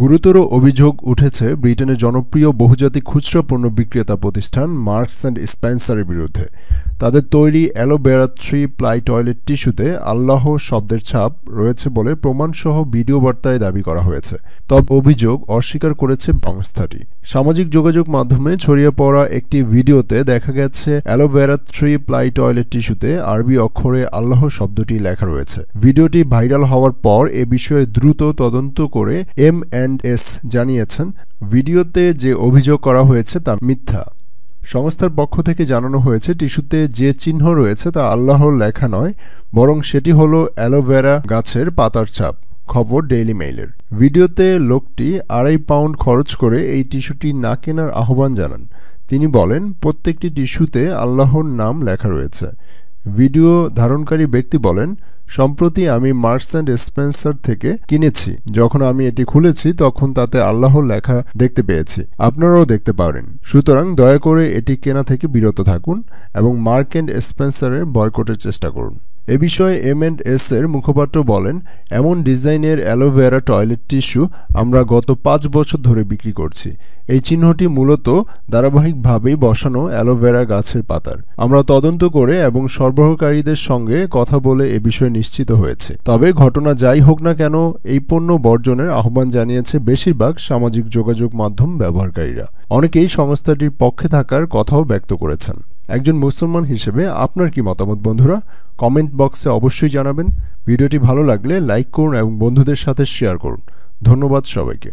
গুরুতর অভিযোগ উঠেছে ব্রিটেনের জনপ্রিয় বহুজাতিক খুচরা পণ্য বিক্রেতা প্রতিষ্ঠান মার্কস অ্যান্ড স্পেন্সারের বিরুদ্ধে তাদের তৈরি অ্যালোভেরা থ্রি প্লাই টয়লেট টিস্যুতে আল্লাহ শব্দের ছাপ রয়েছে বলে প্রমাণসহ ভিডিও বার্তায় দাবি করা হয়েছে তবে অভিযোগ অস্বীকার করেছে সংস্থাটি সামাজিক যোগাযোগ মাধ্যমে ছড়িয়ে পড়া একটি ভিডিওতে দেখা গেছে অ্যালোভেরা থ্রি প্লাই টয়লেট টিস্যুতে আরবি অক্ষরে আল্লাহ শব্দটি লেখা রয়েছে ভিডিওটি ভাইরাল হওয়ার পর এ বিষয়ে দ্রুত তদন্ত করে এম অ্যান্ড এস জানিয়েছেন ভিডিওতে যে অভিযোগ করা হয়েছে তা মিথ্যা সংস্থার পক্ষ থেকে জানানো হয়েছে টিস্যুতে যে চিহ্ন রয়েছে তা আল্লাহর লেখা নয় বরং সেটি হল অ্যালোভেরা গাছের পাতার ছাপ খবর ডেইলি মেইলের ভিডিওতে লোকটি আড়াই পাউন্ড খরচ করে এই টিস্যুটি না কেনার আহ্বান জানান তিনি বলেন প্রত্যেকটি টিস্যুতে আল্লাহর নাম লেখা রয়েছে ভিডিও ধারণকারী ব্যক্তি বলেন সম্প্রতি আমি মার্কস অ্যান্ড স্পেন্সার থেকে কিনেছি যখন আমি এটি খুলেছি তখন তাতে আল্লাহর লেখা দেখতে পেয়েছি আপনারাও দেখতে পারেন সুতরাং দয়া করে এটি কেনা থেকে বিরত থাকুন এবং মার্ক অ্যান্ড স্পেন্সারের বয়কটের চেষ্টা করুন এ বিষয়ে এম এন্ড এস এর মুখপাত্র বলেন এমন ডিজাইনের অ্যালোভেরা টয়লেট টিস্যু আমরা গত পাঁচ বছর ধরে বিক্রি করছি এই চিহ্নটি মূলত ধারাবাহিকভাবেই বসানো অ্যালোভেরা গাছের পাতার আমরা তদন্ত করে এবং সরবরাহকারীদের সঙ্গে কথা বলে এ বিষয়ে নিশ্চিত হয়েছে তবে ঘটনা যাই হোক না কেন এই পণ্য বর্জনের আহ্বান জানিয়েছে বেশিরভাগ সামাজিক যোগাযোগ মাধ্যম ব্যবহারকারীরা অনেকেই সংস্থাটির পক্ষে থাকার কথাও ব্যক্ত করেছেন একজন মুসলমান হিসেবে আপনার কি মতামত বন্ধুরা কমেন্ট বক্সে অবশ্যই জানাবেন ভিডিওটি ভালো লাগলে লাইক করুন এবং বন্ধুদের সাথে শেয়ার করুন ধন্যবাদ সবাইকে